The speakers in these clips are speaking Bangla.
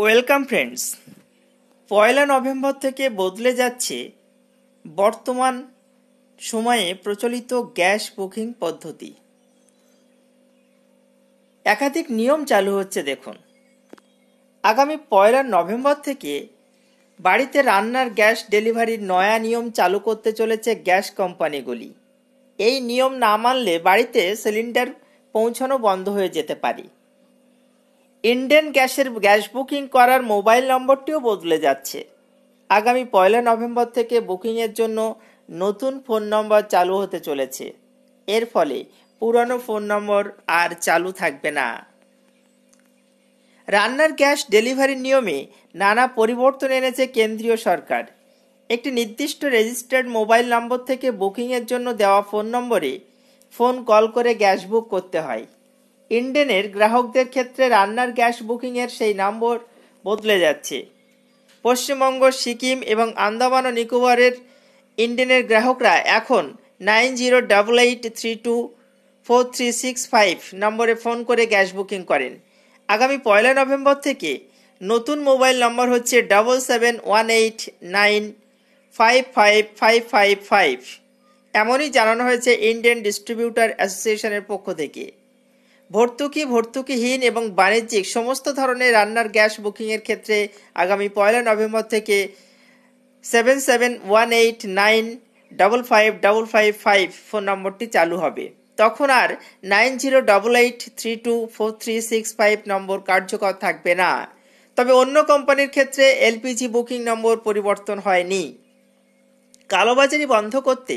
ওয়েলকাম ফ্রেন্ডস পয়লা নভেম্বর থেকে বদলে যাচ্ছে বর্তমান সময়ে প্রচলিত গ্যাস বুকিং পদ্ধতি একাধিক নিয়ম চালু হচ্ছে দেখুন আগামী পয়লা নভেম্বর থেকে বাড়িতে রান্নার গ্যাস ডেলিভারির নয়া নিয়ম চালু করতে চলেছে গ্যাস কোম্পানিগুলি এই নিয়ম না মানলে বাড়িতে সিলিন্ডার পৌঁছানো বন্ধ হয়ে যেতে পারে ইন্ডেন গ্যাসের গ্যাস বুকিং করার মোবাইল নম্বরটিও বদলে যাচ্ছে আগামী পয়লা নভেম্বর থেকে বুকিংয়ের জন্য নতুন ফোন নম্বর চালু হতে চলেছে এর ফলে পুরনো ফোন নম্বর আর চালু থাকবে না রান্নার গ্যাস ডেলিভারির নিয়মে নানা পরিবর্তন এনেছে কেন্দ্রীয় সরকার একটি নির্দিষ্ট রেজিস্টার্ড মোবাইল নম্বর থেকে বুকিংয়ের জন্য দেওয়া ফোন নম্বরে ফোন কল করে গ্যাস বুক করতে হয় ইন্ডেনের গ্রাহকদের ক্ষেত্রে রান্নার গ্যাস বুকিংয়ের সেই নম্বর বদলে যাচ্ছে পশ্চিমবঙ্গ সিকিম এবং আন্দামান ও নিকোবরের ইন্ডেনের গ্রাহকরা এখন nine zero double eight three two four three six five নম্বরে ফোন করে গ্যাস বুকিং করেন আগামী পয়লা নভেম্বর থেকে নতুন মোবাইল নম্বর হচ্ছে double seven one eight nine five five five five five এমনই জানানো হয়েছে ইন্ডিয়ান ডিস্ট্রিবিউটার অ্যাসোসিয়েশনের পক্ষ থেকে ভর্তুকি ভর্তুকিহীন এবং বাণিজ্যিক সমস্ত ধরনের রান্নার গ্যাস বুকিংয়ের ক্ষেত্রে আগামী পয়লা নভেম্বর থেকে seven seven one eight nine double five double five five phone নম্বরটি চালু হবে তখন আর nine zero double eight three two four three six five নম্বর কার্যকর থাকবে না তবে অন্য কোম্পানির ক্ষেত্রে এলপিজি বুকিং নম্বর পরিবর্তন হয়নি কালোবাজারি বন্ধ করতে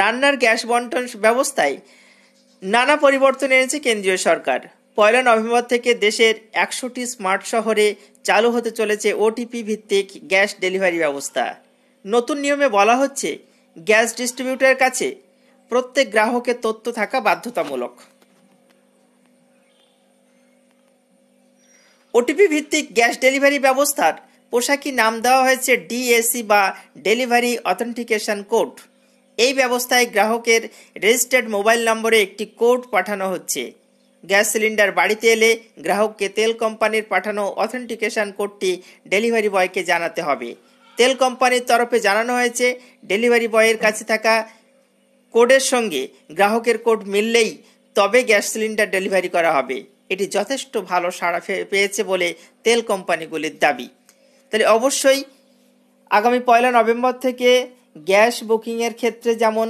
রান্নার গ্যাস বন্টন ব্যবস্থায় নানা পরিবর্তন এনেছে কেন্দ্রীয় সরকার পয়লা নভেম্বর থেকে দেশের একশোটি স্মার্ট শহরে চালু হতে চলেছে ওটিপি ভিত্তিক গ্যাস ডেলিভারি ব্যবস্থা নতুন নিয়মে বলা হচ্ছে গ্যাস ডিস্ট্রিবিউটারের কাছে প্রত্যেক গ্রাহকের তথ্য থাকা বাধ্যতামূলক ওটিপি ভিত্তিক গ্যাস ডেলিভারি ব্যবস্থার পোশাকি নাম দেওয়া হয়েছে ডিএসি বা ডেলিভারি অথেন্টিকেশন কোড এই ব্যবস্থায় গ্রাহকের রেজিস্টার্ড মোবাইল নম্বরে একটি কোড পাঠানো হচ্ছে গ্যাস সিলিন্ডার বাড়িতে এলে গ্রাহককে তেল কোম্পানির পাঠানো অথেন্টিকেশন কোডটি ডেলিভারি বয়কে জানাতে হবে তেল কোম্পানির তরফে জানানো হয়েছে ডেলিভারি বয়ের কাছে থাকা কোডের সঙ্গে গ্রাহকের কোড মিললেই তবে গ্যাস সিলিন্ডার ডেলিভারি করা হবে এটি যথেষ্ট ভালো সাড়া পেয়েছে বলে তেল কোম্পানিগুলির দাবি তাহলে অবশ্যই আগামী পয়লা নভেম্বর থেকে গ্যাস বুকিংয়ের ক্ষেত্রে যেমন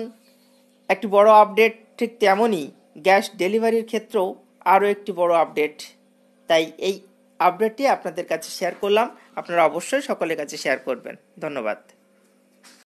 একটি বড় আপডেট ঠিক তেমনই গ্যাস ডেলিভারির ক্ষেত্রেও আরও একটি বড় আপডেট তাই এই আপডেটটি আপনাদের কাছে শেয়ার করলাম আপনারা অবশ্যই সকলের কাছে শেয়ার করবেন ধন্যবাদ